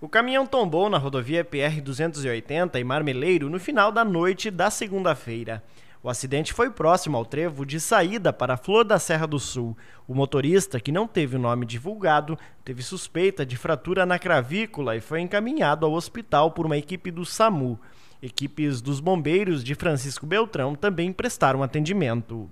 O caminhão tombou na rodovia PR-280 em Marmeleiro no final da noite da segunda-feira. O acidente foi próximo ao trevo de saída para Flor da Serra do Sul. O motorista, que não teve o nome divulgado, teve suspeita de fratura na cravícula e foi encaminhado ao hospital por uma equipe do SAMU. Equipes dos bombeiros de Francisco Beltrão também prestaram atendimento.